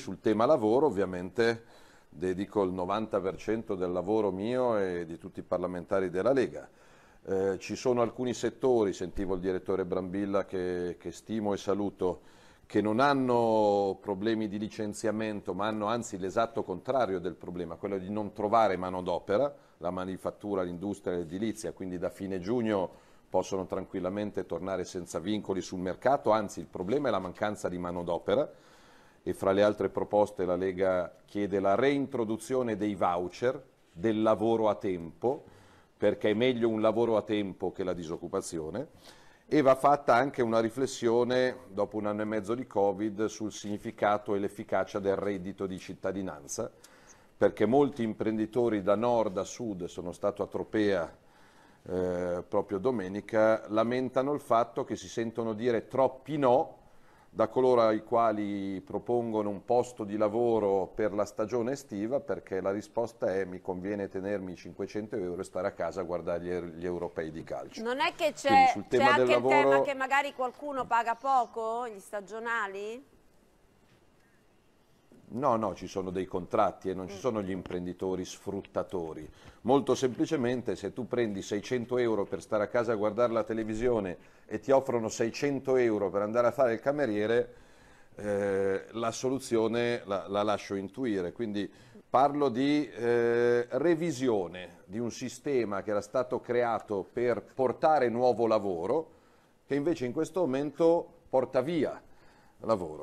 Sul tema lavoro ovviamente dedico il 90% del lavoro mio e di tutti i parlamentari della Lega. Eh, ci sono alcuni settori, sentivo il direttore Brambilla che, che stimo e saluto, che non hanno problemi di licenziamento, ma hanno anzi l'esatto contrario del problema, quello di non trovare manodopera, la manifattura, l'industria, l'edilizia, quindi da fine giugno possono tranquillamente tornare senza vincoli sul mercato, anzi il problema è la mancanza di manodopera e fra le altre proposte la Lega chiede la reintroduzione dei voucher del lavoro a tempo, perché è meglio un lavoro a tempo che la disoccupazione, e va fatta anche una riflessione, dopo un anno e mezzo di Covid, sul significato e l'efficacia del reddito di cittadinanza, perché molti imprenditori da nord a sud, sono stato a Tropea eh, proprio domenica, lamentano il fatto che si sentono dire troppi no da coloro ai quali propongono un posto di lavoro per la stagione estiva perché la risposta è mi conviene tenermi 500 euro e stare a casa a guardare gli, er-, gli europei di calcio. Non è che c'è, anche lavoro... il tema che magari qualcuno paga poco, gli stagionali? No, no, ci sono dei contratti e non ci mm. sono gli imprenditori sfruttatori. Molto semplicemente se tu prendi 600 euro per stare a casa a guardare la televisione e ti offrono 600 euro per andare a fare il cameriere, eh, la soluzione la, la, lascio intuire. Quindi parlo di eh, revisione di un sistema che era stato creato per portare nuovo lavoro, che invece in questo momento porta via lavoro.